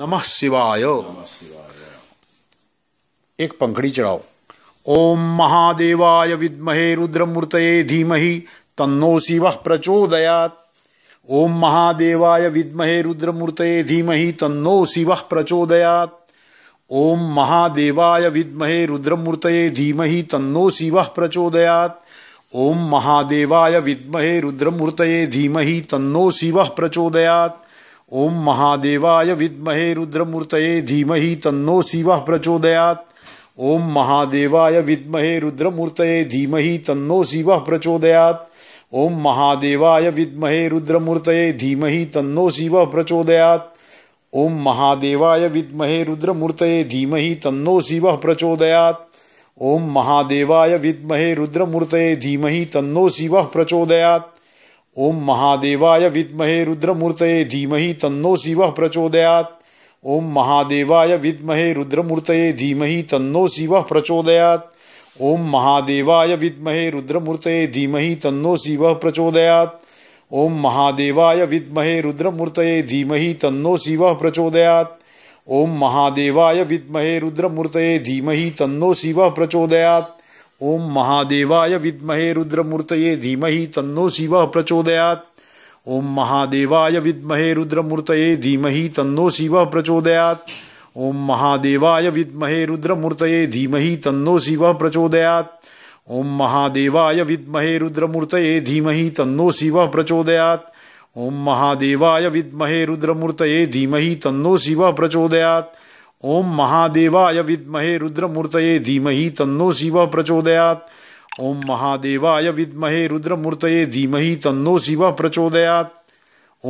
नमः शिवाय एक पंखड़ी चढ़ाओ ओम महादेवाय विद्महे रुद्रमूर्तये धीमहि तन्नो शिव प्रचोदयात ओम महादेवाय विद्महे रुद्रमूर्तये धीमहि तन्नो शिव प्रचोदयात ओम महादेवाय विद्महे रुद्रमूर्तये धीमहि तन्नो शिव प्रचोदयात ओम महादेवाय विद्महे रुद्रमूर्तये धीमहि तन्नो शिव प्रचोदयात ओम महादेवाय विद्महे रुद्रमूर्तये धीमहि तन्नो शिव प्रचोदया ओम महादेवाय विद्महे रुद्रमूर्तये धीमहि तन्नो शिव प्रचोदयात् ओम महादेवाय विद्महे रुद्रमूर्तये धीमहि तन्नो शिव प्रचोदयात ओम महादेवाय विद्महे रुद्रमूर्तये धीमहि तन्नो शिव प्रचोदया ओम महादेवाय विद्महे रुद्रमूर्तये धीमहि तन्नो शिव प्रचोदयात् ओम महादेवाय विद्महे रुद्रमूर्तये धीमहि तन्नो शिवः प्रचोदयात् ओम महादेवाय विद्महे रुद्रमूर्तये धीमहि तन्नो शिवः प्रचोदयात् ओम महादेवाय विद्महे रुद्रमूर्तये धीमहि तन्नो शिवः प्रचोदयात् ओम महादेवाय विद्महे रुद्रमूर्तये धीमहि तन्नो शिवः प्रचोदयात् ओम महादेवाय विद्महे रुद्रमूर्तये धीमहि तन्नो शिवः प्रचोदयात् ओम महादेवाय विद्महे रुद्रमूर्तये धीमहि तन्नो शिव प्रचोदयात् ओम महादेवाय विद्महे रुद्रमूर्तये धीमहि तन्नो शिव प्रचोदयात् ओम महादेवाय विद्महे रुद्रमूर्तये धीमहि तन्नो शिव प्रचोदयात् ओम महादेवाय विद्महे रुद्रमूर्तये धीमहि तन्नो शिव प्रचोदयात् ओम महादेवाय विद्महे रुद्रमूर्तये धीमहि तन्नो शिव प्रचोदयात् ओम महादेवाय विद्महे रुद्रमूर्तये धीमहि तन्नो शिव प्रचोदयात् ओम महादेवाय विद्महे रुद्रमूर्तये धीमहि तन्नो शिव प्रचोदयात्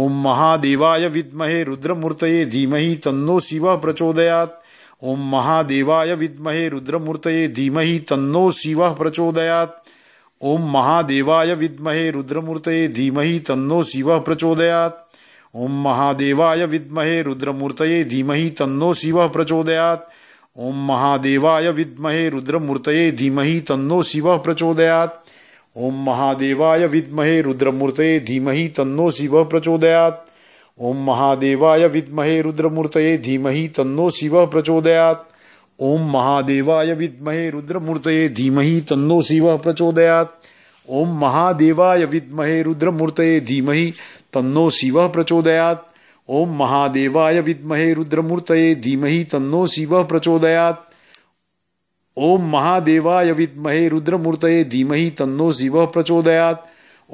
ओम महादेवाय विद्महे रुद्रमूर्तये धीमहि तन्नो शिव प्रचोदयात् ओम महादेवाय विद्महे रुद्रमूर्तये धीमहि तन्नो शिव प्रचोदयात् ओम महादेवाय विद्महे रुद्रमूर्तये धीमहि तन्नो शिव प्रचोदयात् ओम महादेवाय विद्महे रुद्रमूर्तये धीमहि तन्नो शिव प्रचोदयात् ओम महादेवाय विद्महे रुद्रमूर्तये धीमहि तन्नो शिव प्रचोदयात् ओम महादेवाय विद्महे रुद्रमूर्तये धीमहि तन्नो शिव प्रचोदयात् ओम महादेवाय विद्महे रुद्रमूर्तये धीमहि तन्नो शिव प्रचोदयात् ओम महादेवाय विद्महे रुद्रमूर्तये धीमहि तन्नो शिव प्रचोदयात् ओम महादेवाय विद्महे रुद्रमूर्तये धीमहि तन्नो शिव प्रचोदयात ओम महादेवाय विद्महे रुद्रमूर्तये धीमहि तन्नो शिव प्रचोदयात ओम महादेवाय विद्महे रुद्रमूर्तये धीमहि तन्नो शिव प्रचोदयात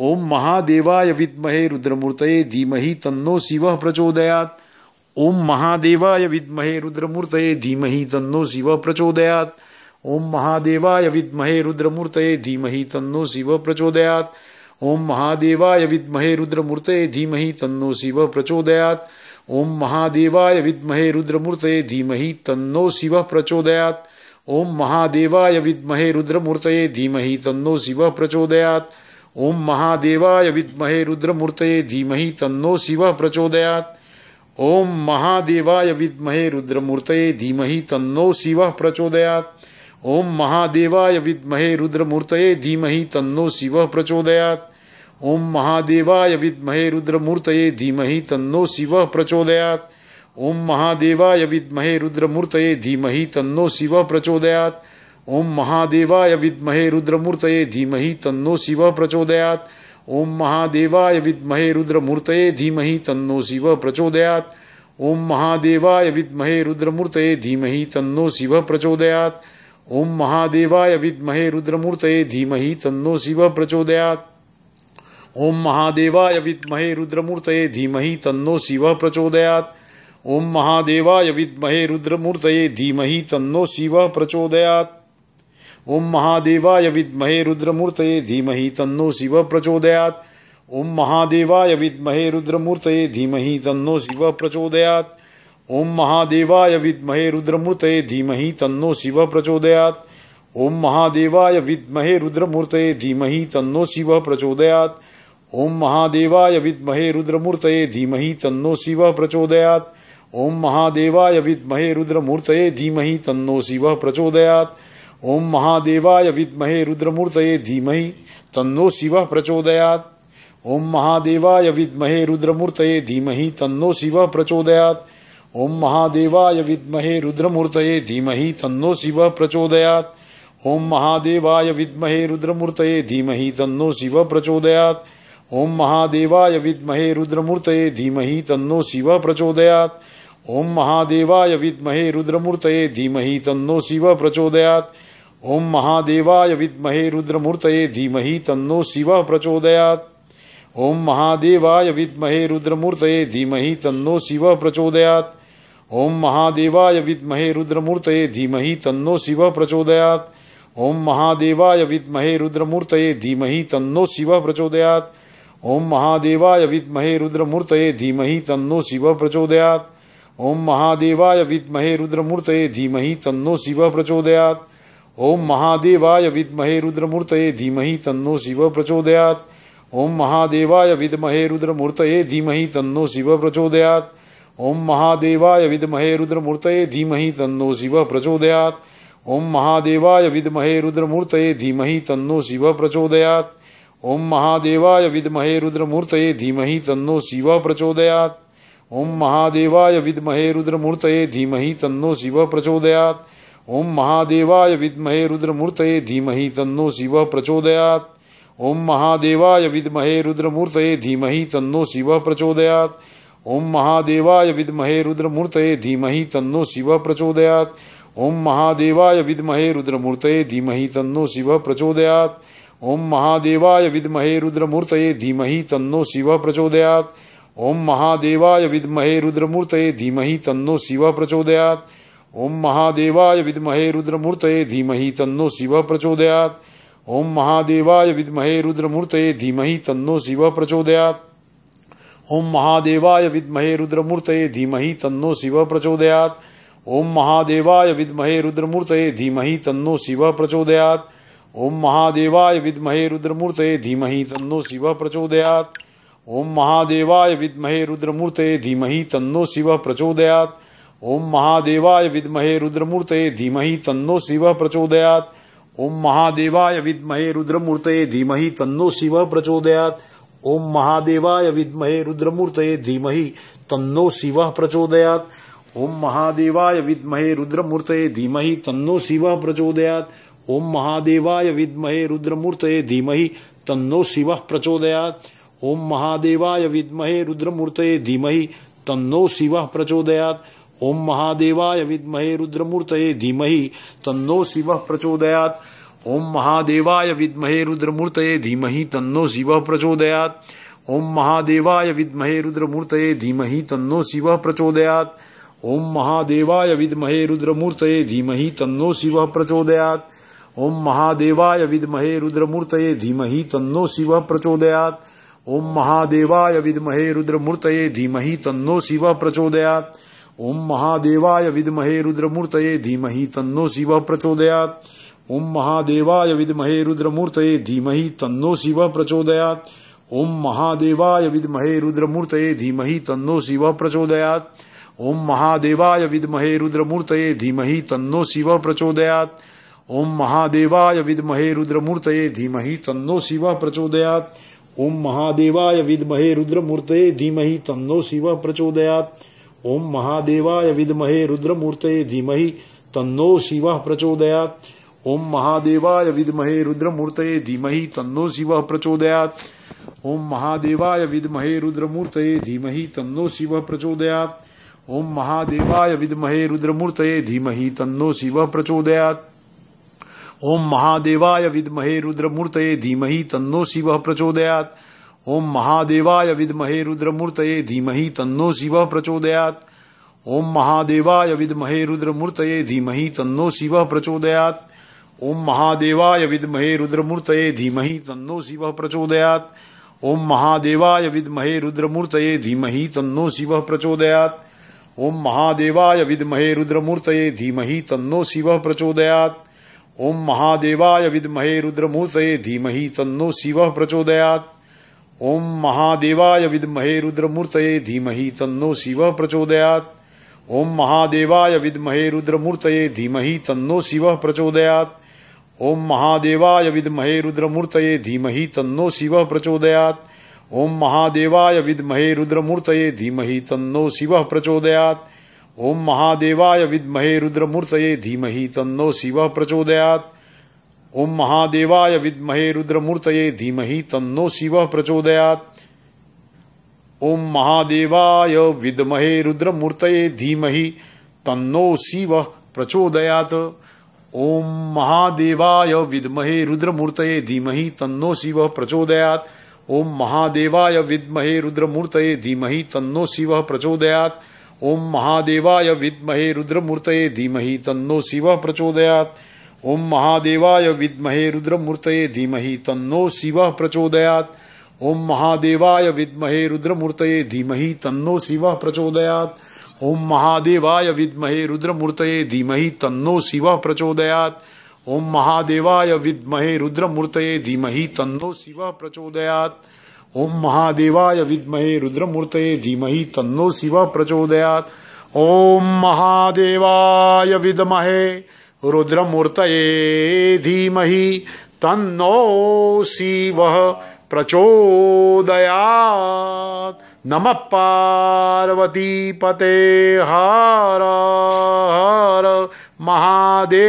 ओम महादेवाय विद्महे रुद्रमूर्तये धीमहि तन्नो शिव प्रचोदयात ओम महादेवाय विद्महे रुद्रमूर्तये धीमहि तन्नो शिव प्रचोदयात ओम महादेवाय विद्महे रुद्रमूर्तये धीमहि तन्नो शिव प्रचोदयात ओम महादेवाय विद्महे रुद्रमूर्ते धीमहि तन्नो शिव प्रचोदयात ओम महादेवाय विद्महे रुद्रमूर्ते धीमहि तन्नो शिव प्रचोदयात ओम महादेवाय विद्महे रुद्रमूर्त धीमहि तन्नो शिव प्रचोदयात ओम महादेवाय विद्महे रुद्रमूर्त धीमहि तन्नो शिव प्रचोदयात ओम महादेवाय विद्महे रुद्रमूर्त धीमहि तन्नो शिव प्रचोदयात ओम महादेवाय विद्महे रुद्रमूर्त धीमहि तन्नो शिव प्रचोदयात ओम महादेवाय विद्महे रुद्रमूर्तये धीमहि तन्नो शिव प्रचोदयात ओम महादेवाय विद्महे रुद्रमूर्तये धीमहि तन्नो शिव प्रचोदयात ओम महादेवाय विद्महे रुद्रमूर्तये धीमहि तन्नो शिव प्रचोदयात ओम महादेवाय विद्महे रुद्रमूर्तये धीमहि तन्नो शिव प्रचोदयात ओम महादेवाय विद्महे रुद्रमूर्तये धीमहि तन्नो शिव प्रचोदयात ओम महादेवाय विद्महे रुद्रमूर्तये धीमहि तन्नो शिव प्रचोदयात ओम महादेवाय विद्महे रुद्रमूर्तये धीमहि तन्नो शिव प्रचोदयात् ओम महादेवाय विद्महे रुद्रमूर्तये धीमहि तन्नो शिव प्रचोदयात् ओम महादेवाय विद्महे रुद्रमूर्तये धीमहि तन्नो शिव प्रचोदयात् ओम महादेवाय विद्महे रुद्रमूर्तये धीमहि तन्नो शिव प्रचोदयात् ओम महादेवाय विद्महे रुद्रमूर्तये धीमहि तन्नो शिव प्रचोदयात् ओम महादेवाय विद्महे रुद्रमूर्तये धीमहि तन्नो शिव प्रचोदयात् ओम महादेवाय विद्महे रुद्रमूर्तये धीमहि तन्नो शिव प्रचोदयात् ओम महादेवाय विद्महे रुद्रमूर्तये धीमहि तन्नो शिव प्रचोदयात् ओम महादेवाय विद्महे रुद्रमूर्तये धीमहि तन्नो शिव प्रचोदयात् ओम महादेवाय विद्महे रुद्रमूर्तये धीमहि तन्नो शिव प्रचोदयात् ओम महादेवाय विद्महे रुद्रमूर्तये धीमहि तन्नो शिव प्रचोदयात् ओम महादेवाय विद्महे रुद्रमूर्तये धीमहि तन्नो शिव प्रचोदयात् ओम महादेवाय विद्महे रुद्रमूर्तये धीमहि तन्नो शिव प्रचोदयात् ओम महादेवाय विद्महे रुद्रमूर्तये धीमहि तन्नो शिव प्रचोदयात् ओम महादेवाय विद्महे रुद्रमूर्तये धीमहि तन्नो शिव प्रचोदयात् ओम महादेवाय विद्महे रुद्रमूर्तये धीमहि तन्नो शिव प्रचोदयात् ओम महादेवाय विद्महे रुद्रमूर्तये धीमहि तन्नो शिव प्रचोदयात् ओम महादेवाय विद्महे रुद्रमूर्तये धीमहि तन्नो शिव प्रचोदयात् ओम महादेवाय विद्महे रुद्रमूर्तये धीमहि तन्नो शिव प्रचोदयात् ओम महादेवाय विद्महे रुद्रमूर्तये धीमहि तन्नो शिव प्रचोदयात् ओम महादेवाय विद्महे रुद्रमूर्तये धीमहि तन्नो शिव प्रचोदयात् ओम महादेवाय विद्महे रुद्रमूर्तये धीमहि तन्नो शिव प्रचोदयात् ओम महादेवाय विद्महे रुद्रमूर्तये धीमहि तन्नो शिव प्रचोदयात् ओम महादेवाय विद्महे रुद्रमूर्तये धीमहि तन्नो शिव प्रचोदयात् ओम महादेवाय विद्महे रुद्रमूर्तये धीमहि तन्नो शिव प्रचोदयात् ओम महादेवाय विद्महे रुद्रमूर्तये धीमहि तन्नो शिव प्रचोदयात् ओम महादेवाय विद्महे रुद्रमूर्तये धीमहि तन्नो शिव प्रचोदयात् ओम महादेवाय विद्महे रुद्रमूर्तये धीमहि तन्नो शिव प्रचोदयात् ओम महादेवाय विद्महे रुद्रमूर्तये धीमहि तन्नो शिव प्रचोदयात् ओम महादेवाय विद्महे रुद्रमूर्तये धीमहि तन्नो शिव प्रचोदयात् ओम महादेवाय विद्महे रुद्रमूर्तये धीमहि तन्नो शिव प्रचोदयात् ओम महादेवाय विद्महे रुद्रमूर्तये धीमहि तन्नो शिव प्रचोदयात् ओम महादेवाय विद्महे रुद्रमूर्तये धीमहि तन्नो शिव प्रचोदयात् ओम महादेवाय विद्महे रुद्रमूर्तये धीमहि तन्नो शिव प्रचोदयात् ओम महादेवाय विद्महे रुद्रमूर्तये धीमहि तन्नो शिव प्रचोदयात् ओम महादेवाय विद्महे रुद्रमूर्तये धीमहि तन्नो शिव प्रचोदयात् ओम महादेवाय विद्महे रुद्रमूर्तये धीमहि तन्नो शिव प्रचोदयात् ओम महादेवाय विद्महे रुद्रमूर्तये धीमहि तन्नो शिव प्रचोदयात् ओम महादेवाय विद्महे रुद्रमूर्तये धीमहि तन्नो शिव प्रचोदयात् ओम महादेवाय विद्महे रुद्रमूर्तये धीमहि तन्नो शिव प्रचोदयात् ओम महादेवाय विद्महे रुद्रमूर्तये धीमहि तन्नो शिव प्रचोदयात् ओम महादेवाय विद्महे रुद्रमूर्तये धीमहि तन्नो शिव प्रचोदयात् ओम महादेवाय विद्महे रुद्रमूर्तये धीमहि तन्नो शिव प्रचोदया ओम महादेवाय विद्महे रुद्रमूर्तये धीमहि तन्नो शिव प्रचोदयात ओम महादेवाय विद्महे रुद्रमूर्तये धीमहि तन्नो शिव प्रचोदयात ओम महादेवाय विद्महे रुद्रमूर्तये धीमहि तन्नो शिव प्रचोदयात ओम महादेवाय विद्महे रुद्रमूर्तये धीमहि तन्नो शिव प्रचोदयात ओम महादेवाय विद्महे रुद्रमूर्तये धीमहि तन्नो शिव प्रचोदयात ओम महादेवाय विद्महे रुद्रमूर्तये धीमहि तन्नो शिव प्रचोदयात ओम महादेवाय विद्महे रुद्रमूर्तये धीमहि तन्नो शिव प्रचोदयात ओम महादेवाय विद्महे रुद्रमूर्तये धीमहि तन्नो शिव प्रचोदयात ओम महादेवाय विद्महे रुद्रमूर्तये धीमहि तन्नो शिव प्रचोदयात ओम महादेवाय विद्महे रुद्रमूर्तये धीमहि तन्नो शिव प्रचोदयात ओम महादेवाय विद्महे रुद्रमूर्तये धीमहि तन्नो शिव प्रचोदयात ओम महादेवाय विद्महे रुद्रमूर्तये धीमहि तन्नो शिव प्रचोदयात ओम महादेवाय विद्महे रुद्रमूर्तये धीमहि तन्नो शिव प्रचोदयात ओम महादेवाय विद्महे रुद्रमूर्तये धीमहि तन्नो शिव प्रचोदयात ओम महादेवाय विद्महे रुद्रमूर्तये धीमहि तन्नो शिव प्रचोदयात ओम महादेवाय विद्महे रुद्रमूर्तये धीमहि तन्नो शिव प्रचोदयात ओम महादेवाय विद्महे रुद्रमूर्तये धीमहि तन्नो शिव प्रचोदयात ओम महादेवाय विद्महे रुद्रमूर्त धीमहि तन्नो शिव प्रचोदयात ओम महादेवाय विद्महे रुद्रमूर्त धीमहि तन्नो शिव प्रचोदयात ओम महादेवाय विद्महे रुद्रमूर्त धीमहि तन्नो शिव प्रचोदयात ओम महादेवाय विद्महे रुद्रमूर्त धीमहि तन्नो शिव प्रचोदयात ओम महादेवाय विद्महे रुद्रमूर्त धीमहि तन्नो शिव प्रचोदयात ओम महादेवाय विद्महे रुद्रमूर्त धीमहि तन्नो शिव प्रचोदयात् ओम महादेवाय विद्महे रुद्रमूर्तये धीमहि तन्नो शिवः प्रचोदयात् ओम महादेवाय विद्महे रुद्रमूर्तये धीमहि तन्नो शिवः प्रचोदयात् ओम महादेवाय विद्महे रुद्रमूर्तये धीमहि तन्नो शिवः प्रचोदयात् ओम महादेवाय विद्महे रुद्रमूर्तये धीमहि तन्नो शिवः प्रचोदयात् ओम महादेवाय विद्महे रुद्रमूर्तये धीमहि तन्नो शिवः प्रचोदयात् ओम महादेवाय विद्महे रुद्रमूर्तये धीमहि तन्नो शिव प्रचोदयात ओम महादेवाय विद्महे रुद्रमूर्तये धीमहि तन्नो शिव प्रचोदयात ओम महादेवाय विद्महे रुद्रमूर्तये धीमहि तन्नो शिव प्रचोदयात ओम महादेवाय विद्महे रुद्रमूर्तये धीमहि तन्नो शिव प्रचोदयात ओम महादेवाय विद्महे रुद्रमूर्तये धीमहि तन्नो शिव प्रचोदयात् ओम महादेवाय विद्महे रुद्रमूर्तये धीमहि तन्नो शिव प्रचोदयात् ओम महादेवाय विद्महे रुद्रमूर्तये धीमहि तन्नो शिव प्रचोदयात् ओम महादेवाय विद्महे रुद्रमूर्तये धीमहि तन्नो शिव प्रचोदयात् ओम महादेवाय विद्महे रुद्रमूर्तये धीमहि तन्नो शिव प्रचोदयात् ओम महादेवाय विद्महे रुद्रमूर्तये धीमहि तन्नो शिव प्रचोदयात् ओम महादेवाय विद्महे रुद्रमूर्त धीमहि तन्नो शिव प्रचोदया ओम महादेवाय विद्महे रुद्रमूर्त धीमहि तन्नो शिव प्रचोदया नम पार्वती पते हर हर महादेव